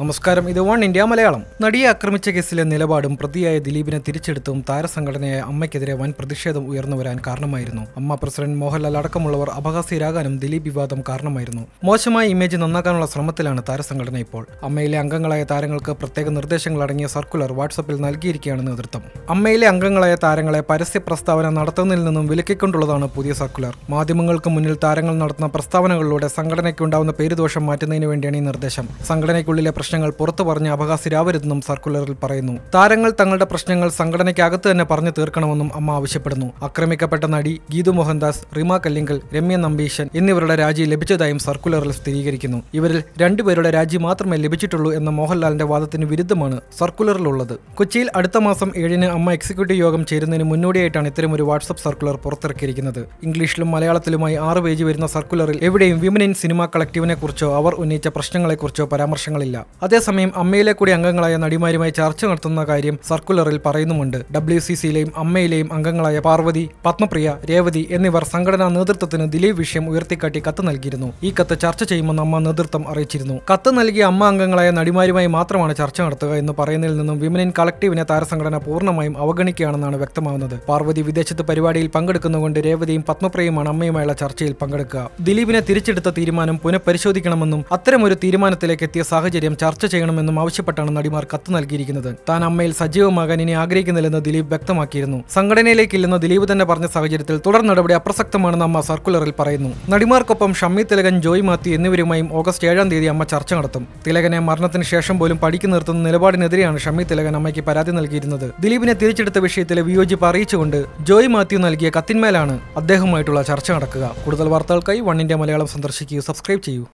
നമസ്കാരം ഇത് one India Malayalam നടിയെ ആക്രമിച്ച കേസിലെ നിലപാടും പ്രതിയായ ദിലീപിനെ തിരിച്ചെടുത്തും താരസംഘടനയായ അമ്മയ്ക്കെതിരെ വൻ പ്രതിഷേധം ഉയർന്നു വരാൻ കാരണമായിരുന്നു അമ്മ പ്രസിഡന്റ് മോഹൻലാൽ അടക്കമുള്ളവർ അപഹാസ്യരാകാനും ദിലീപ് വിവാദം കാരണമായിരുന്നു മോശമായ ഇമേജ് നന്നാക്കാനുള്ള ശ്രമത്തിലാണ് താരസംഘടന ഇപ്പോൾ അമ്മയിലെ അംഗങ്ങളായ താരങ്ങൾക്ക് പ്രത്യേക നിർദ്ദേശങ്ങൾ അടങ്ങിയ സർക്കുലർ വാട്സപ്പിൽ നൽകിയിരിക്കുകയാണ് നേതൃത്വം അമ്മയിലെ അംഗങ്ങളായ താരങ്ങളെ പരസ്യ പ്രസ്താവന നടത്തുന്നതിൽ നിന്നും വിലക്കിക്കൊണ്ടുള്ളതാണ് പുതിയ സർക്കുലർ മാധ്യമങ്ങൾക്ക് മുന്നിൽ താരങ്ങൾ നടത്തുന്ന പ്രസ്താവനകളിലൂടെ സംഘടനയ്ക്കുണ്ടാവുന്ന പേരുദോഷം മാറ്റുന്നതിന് വേണ്ടിയാണ് ഈ നിർദ്ദേശം സംഘടനയ്ക്കുള്ളിലെ പ്രശ്നങ്ങൾ പുറത്തു പറഞ്ഞ് അപഹാസ്യരാവരുതെന്നും സർക്കുലറിൽ പറയുന്നു താരങ്ങൾ തങ്ങളുടെ പ്രശ്നങ്ങൾ സംഘടനയ്ക്കകത്ത് തന്നെ പറഞ്ഞു തീർക്കണമെന്നും അമ്മ ആവശ്യപ്പെടുന്നു ആക്രമിക്കപ്പെട്ട നടി ഗീതു മോഹൻദാസ് റിമ കല്ലിങ്കൽ രമ്യ നമ്പീശൻ എന്നിവരുടെ രാജി ലഭിച്ചതായും സർക്കുലറിൽ സ്ഥിരീകരിക്കുന്നു ഇവരിൽ രണ്ടുപേരുടെ രാജി മാത്രമേ ലഭിച്ചിട്ടുള്ളൂ എന്ന മോഹൻലാലിന്റെ വാദത്തിന് വിരുദ്ധമാണ് സർക്കുലറിലുള്ളത് കൊച്ചിയിൽ അടുത്ത മാസം ഏഴിന് അമ്മ എക്സിക്യൂട്ടീവ് യോഗം ചേരുന്നതിന് മുന്നോടിയായിട്ടാണ് ഇത്തരമൊരു വാട്സ്ആപ്പ് സർക്കുലർ പുറത്തിറക്കിയിരിക്കുന്നത് ഇംഗ്ലീഷിലും മലയാളത്തിലുമായി ആറ് പേജ് വരുന്ന സർക്കുലറിൽ എവിടെയും വിമൻ ഇൻ സിനിമ കുറിച്ചോ അവർ ഉന്നയിച്ച പ്രശ്നങ്ങളെക്കുറിച്ചോ പരാമർശങ്ങളില്ല അതേസമയം അമ്മയിലെ കൂടി അംഗങ്ങളായ നടിമാരുമായി ചർച്ച നടത്തുന്ന കാര്യം സർക്കുലറിൽ പറയുന്നുമുണ്ട് ഡബ്ല്യു സി സിയിലെയും അമ്മയിലെയും അംഗങ്ങളായ പാർവതി പത്മപ്രിയ രേവതി എന്നിവർ സംഘടനാ നേതൃത്വത്തിന് ദിലീപ് വിഷയം ഉയർത്തിക്കാട്ടി കത്ത് നൽകിയിരുന്നു ഈ കത്ത് ചർച്ച ചെയ്യുമെന്ന് അമ്മ നേതൃത്വം അറിയിച്ചിരുന്നു കത്ത് നൽകിയ അമ്മ അംഗങ്ങളായ നടിമാരുമായി മാത്രമാണ് ചർച്ച നടത്തുക എന്ന് പറയുന്നതിൽ നിന്നും വിമനിൻ കളക്ടീവിനെ താരസംഘടന പൂർണ്ണമായും അവഗണിക്കുകയാണെന്നാണ് വ്യക്തമാവുന്നത് പാർവതി വിദേശത്ത് പരിപാടിയിൽ പങ്കെടുക്കുന്നതുകൊണ്ട് രേവതിയും പത്മപ്രിയയുമാണ് അമ്മയുമായുള്ള ചർച്ചയിൽ പങ്കെടുക്കുക ദിലീപിനെ തിരിച്ചെടുത്ത തീരുമാനം പുനഃപരിശോധിക്കണമെന്നും അത്തരമൊരു തീരുമാനത്തിലേക്ക് എത്തിയ സാഹചര്യം ചർച്ച ചെയ്യണമെന്നും ആവശ്യപ്പെട്ടാണ് നടിമാർ കത്ത് നൽകിയിരിക്കുന്നത് താൻ അമ്മയിൽ സജീവമാകാൻ ഇനി ആഗ്രഹിക്കുന്നില്ലെന്ന് ദിലീപ് വ്യക്തമാക്കിയിരുന്നു സംഘടനയിലേക്കില്ലെന്ന് ദിലീപ് തന്നെ പറഞ്ഞ സാഹചര്യത്തിൽ തുടർ നടപടി അപ്രസക്തമാണെന്ന് അമ്മ സർക്കുലറിൽ പറയുന്നു നടിമാർക്കൊപ്പം ഷമ്മി തിലകൻ ജോയ് മാത്യു എന്നിവരുമായും ഓഗസ്റ്റ് ഏഴാം തീയതി അമ്മ ചർച്ച നടത്തും തിലകനെ മരണത്തിന് ശേഷം പോലും പഠിക്കു നിർത്തുന്ന നിലപാടിനെതിരെയാണ് ഷമ്മി തിലകൻ അമ്മയ്ക്ക് പരാതി നൽകിയിരുന്നത് ദിലീപിനെ തിരിച്ചെടുത്ത വിഷയത്തിൽ വിയോജിപ്പ് അറിയിച്ചുകൊണ്ട് ജോയ് മാത്യു നൽകിയ കത്തിന്മേലാണ് അദ്ദേഹവുമായിട്ടുള്ള ചർച്ച നടക്കുക കൂടുതൽ വാർത്തകൾക്കായി വൺ ഇന്ത്യ മലയാളം സന്ദർശിക്കുകയും സബ്സ്ക്രൈബ് ചെയ്യൂ